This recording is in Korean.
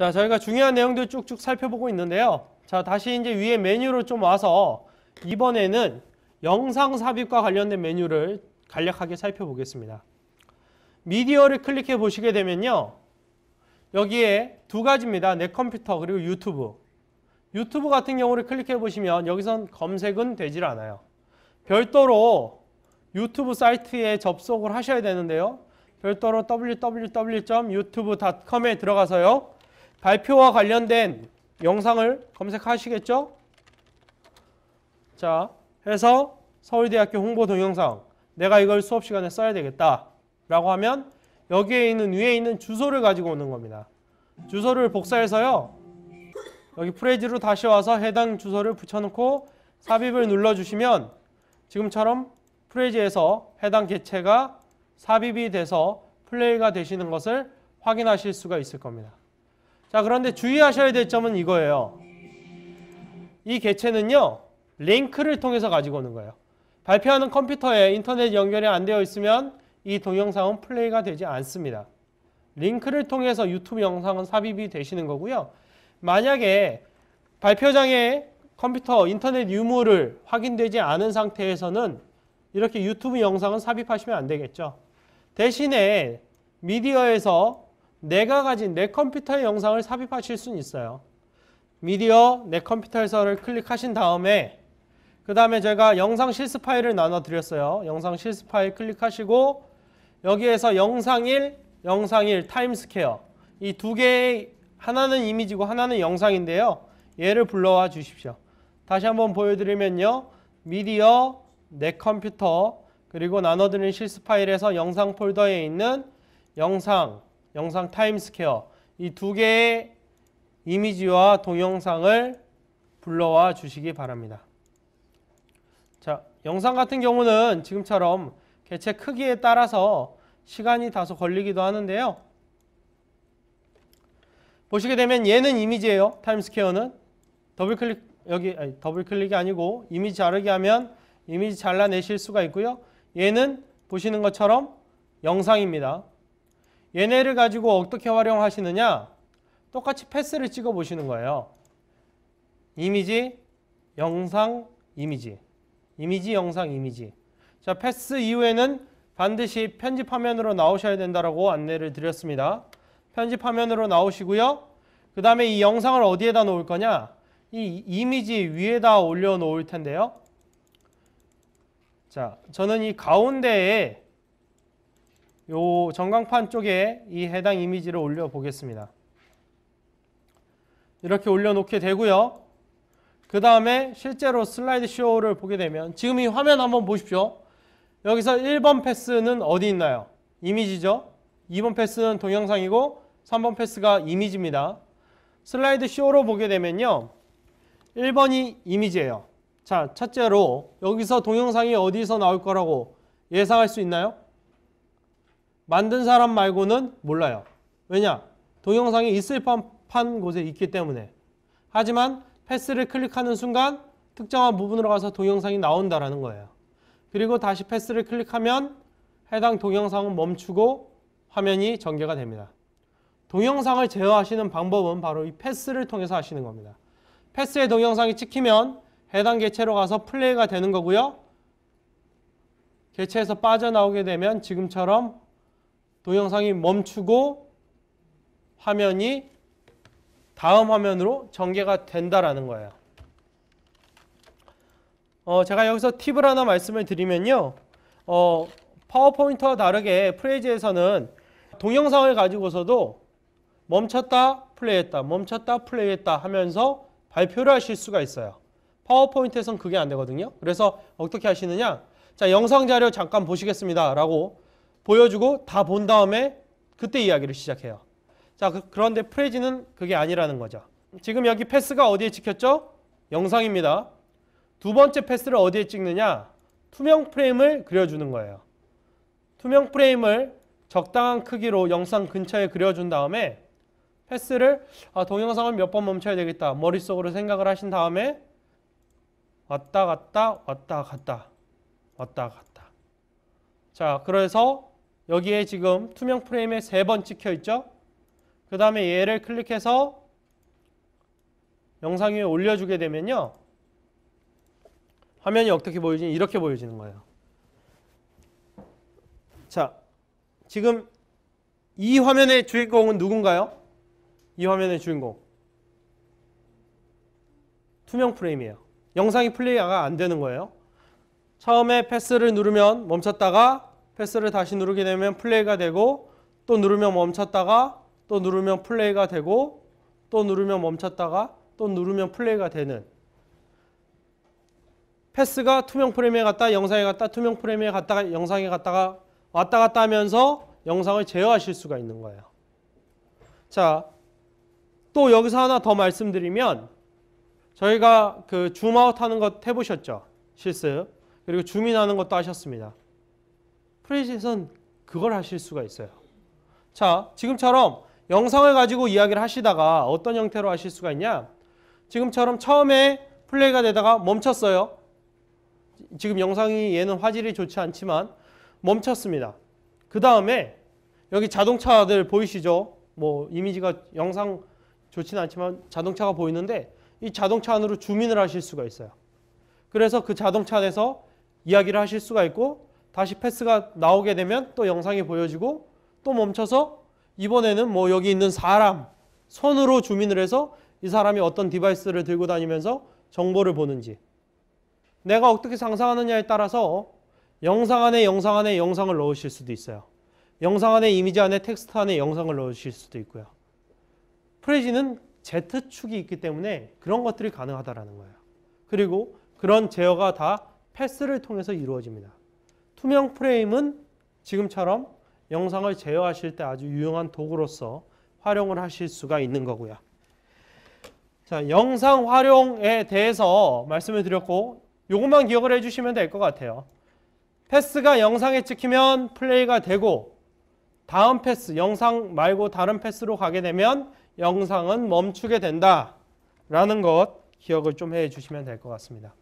자, 저희가 중요한 내용들 쭉쭉 살펴보고 있는데요. 자, 다시 이제 위에 메뉴로 좀 와서 이번에는 영상 삽입과 관련된 메뉴를 간략하게 살펴보겠습니다. 미디어를 클릭해 보시게 되면요. 여기에 두 가지입니다. 내 컴퓨터 그리고 유튜브. 유튜브 같은 경우를 클릭해 보시면 여기선 검색은 되질 않아요. 별도로 유튜브 사이트에 접속을 하셔야 되는데요. 별도로 www.youtube.com에 들어가서요. 발표와 관련된 영상을 검색하시겠죠? 자, 해서 서울대학교 홍보 동영상 내가 이걸 수업 시간에 써야 되겠다 라고 하면 여기에 있는 위에 있는 주소를 가지고 오는 겁니다. 주소를 복사해서요. 여기 프레즈로 다시 와서 해당 주소를 붙여놓고 삽입을 눌러주시면 지금처럼 프레즈에서 해당 개체가 삽입이 돼서 플레이가 되시는 것을 확인하실 수가 있을 겁니다. 자, 그런데 주의하셔야 될 점은 이거예요. 이 개체는요. 링크를 통해서 가지고 오는 거예요. 발표하는 컴퓨터에 인터넷 연결이 안 되어 있으면 이 동영상은 플레이가 되지 않습니다. 링크를 통해서 유튜브 영상은 삽입이 되시는 거고요. 만약에 발표장에 컴퓨터 인터넷 유무를 확인되지 않은 상태에서는 이렇게 유튜브 영상은 삽입하시면 안 되겠죠. 대신에 미디어에서 내가 가진 내 컴퓨터의 영상을 삽입하실 수는 있어요. 미디어 내 컴퓨터에서를 클릭하신 다음에 그 다음에 제가 영상 실습 파일을 나눠드렸어요. 영상 실습 파일 클릭하시고 여기에서 영상 1, 영상 1 타임스퀘어 이 두 개의 하나는 이미지고 하나는 영상인데요. 얘를 불러와 주십시오. 다시 한번 보여드리면요. 미디어, 내 컴퓨터, 그리고 나눠드린 실습 파일에서 영상 폴더에 있는 영상 영상 타임스퀘어 이 두 개의 이미지와 동영상을 불러와 주시기 바랍니다. 자, 영상 같은 경우는 지금처럼 개체 크기에 따라서 시간이 다소 걸리기도 하는데요. 보시게 되면 얘는 이미지예요. 타임스퀘어는 더블 클릭 여기 아니, 더블 클릭이 아니고 이미지 자르기 하면 이미지 잘라내실 수가 있고요. 얘는 보시는 것처럼 영상입니다. 얘네를 가지고 어떻게 활용하시느냐 똑같이 패스를 찍어 보시는 거예요 이미지 영상 이미지 이미지 영상 이미지 자 패스 이후에는 반드시 편집 화면으로 나오셔야 된다라고 안내를 드렸습니다 편집 화면으로 나오시고요 그 다음에 이 영상을 어디에다 놓을 거냐 이 이미지 위에다 올려 놓을 텐데요 자 저는 이 가운데에 요 전광판 쪽에 이 해당 이미지를 올려 보겠습니다. 이렇게 올려놓게 되고요. 그 다음에 실제로 슬라이드 쇼를 보게 되면 지금 이 화면 한번 보십시오. 여기서 1번 패스는 어디 있나요? 이미지죠. 2번 패스는 동영상이고 3번 패스가 이미지입니다. 슬라이드 쇼로 보게 되면요. 1번이 이미지예요. 자, 첫째로 여기서 동영상이 어디서 나올 거라고 예상할 수 있나요? 만든 사람 말고는 몰라요. 왜냐? 동영상이 있을 법한 곳에 있기 때문에. 하지만 패스를 클릭하는 순간 특정한 부분으로 가서 동영상이 나온다라는 거예요. 그리고 다시 패스를 클릭하면 해당 동영상은 멈추고 화면이 전개가 됩니다. 동영상을 제어하시는 방법은 바로 이 패스를 통해서 하시는 겁니다. 패스의 동영상이 찍히면 해당 개체로 가서 플레이가 되는 거고요. 개체에서 빠져나오게 되면 지금처럼 동영상이 멈추고 화면이 다음 화면으로 전개가 된다라는 거예요. 어, 제가 여기서 팁을 하나 말씀을 드리면요. 어, 파워포인트와 다르게 프레이즈에서는 동영상을 가지고서도 멈췄다 플레이했다 멈췄다 플레이했다 하면서 발표를 하실 수가 있어요. 파워포인트에선 그게 안 되거든요. 그래서 어떻게 하시느냐 자 영상 자료 잠깐 보시겠습니다 라고 보여주고 다 본 다음에 그때 이야기를 시작해요. 자, 그, 런데 프레지는 그게 아니라는 거죠. 지금 여기 패스가 어디에 찍혔죠? 영상입니다. 두 번째 패스를 어디에 찍느냐? 투명 프레임을 그려주는 거예요. 투명 프레임을 적당한 크기로 영상 근처에 그려준 다음에 패스를 아, 동영상을 몇 번 멈춰야 되겠다. 머릿속으로 생각을 하신 다음에 왔다 갔다 왔다 갔다 왔다 갔다 자 그래서 여기에 지금 투명 프레임에 세 번 찍혀 있죠? 그 다음에 얘를 클릭해서 영상 위에 올려주게 되면요. 화면이 어떻게 보여지니? 이렇게 보여지는 거예요. 자, 지금 이 화면의 주인공은 누군가요? 이 화면의 주인공. 투명 프레임이에요. 영상이 플레이가 안 되는 거예요. 처음에 패스를 누르면 멈췄다가 패스를 다시 누르게 되면 플레이가 되고 또 누르면 멈췄다가 또 누르면 플레이가 되고 또 누르면 멈췄다가 또 누르면 플레이가 되는 패스가 투명 프레임에 갔다 영상에 갔다 투명 프레임에 갔다가 영상에 갔다가 왔다 갔다 하면서 영상을 제어하실 수가 있는 거예요. 자, 또 여기서 하나 더 말씀드리면 저희가 그 줌아웃 하는 것 해보셨죠? 실습. 그리고 줌인 하는 것도 하셨습니다. 프레딧에선 그걸 하실 수가 있어요. 자, 지금처럼 영상을 가지고 이야기를 하시다가 어떤 형태로 하실 수가 있냐? 지금처럼 처음에 플레이가 되다가 멈췄어요. 지금 영상이 얘는 화질이 좋지 않지만 멈췄습니다. 그 다음에 여기 자동차들 보이시죠? 뭐 이미지가 영상 좋지는 않지만 자동차가 보이는데 이 자동차 안으로 주민을 하실 수가 있어요. 그래서 그 자동차 안에서 이야기를 하실 수가 있고 다시 패스가 나오게 되면 또 영상이 보여지고 또 멈춰서 이번에는 뭐 여기 있는 사람 손으로 주민을 해서 이 사람이 어떤 디바이스를 들고 다니면서 정보를 보는지 내가 어떻게 상상하느냐에 따라서 영상 안에 영상 안에 영상을 넣으실 수도 있어요. 영상 안에 이미지 안에 텍스트 안에 영상을 넣으실 수도 있고요. 프레지는 Z축이 있기 때문에 그런 것들이 가능하다라는 거예요. 그리고 그런 제어가 다 패스를 통해서 이루어집니다. 투명 프레임은 지금처럼 영상을 제어하실 때 아주 유용한 도구로서 활용을 하실 수가 있는 거고요. 자, 영상 활용에 대해서 말씀을 드렸고 이것만 기억을 해주시면 될 것 같아요. 패스가 영상에 찍히면 플레이가 되고 다음 패스, 영상 말고 다른 패스로 가게 되면 영상은 멈추게 된다라는 것 기억을 좀 해주시면 될 것 같습니다.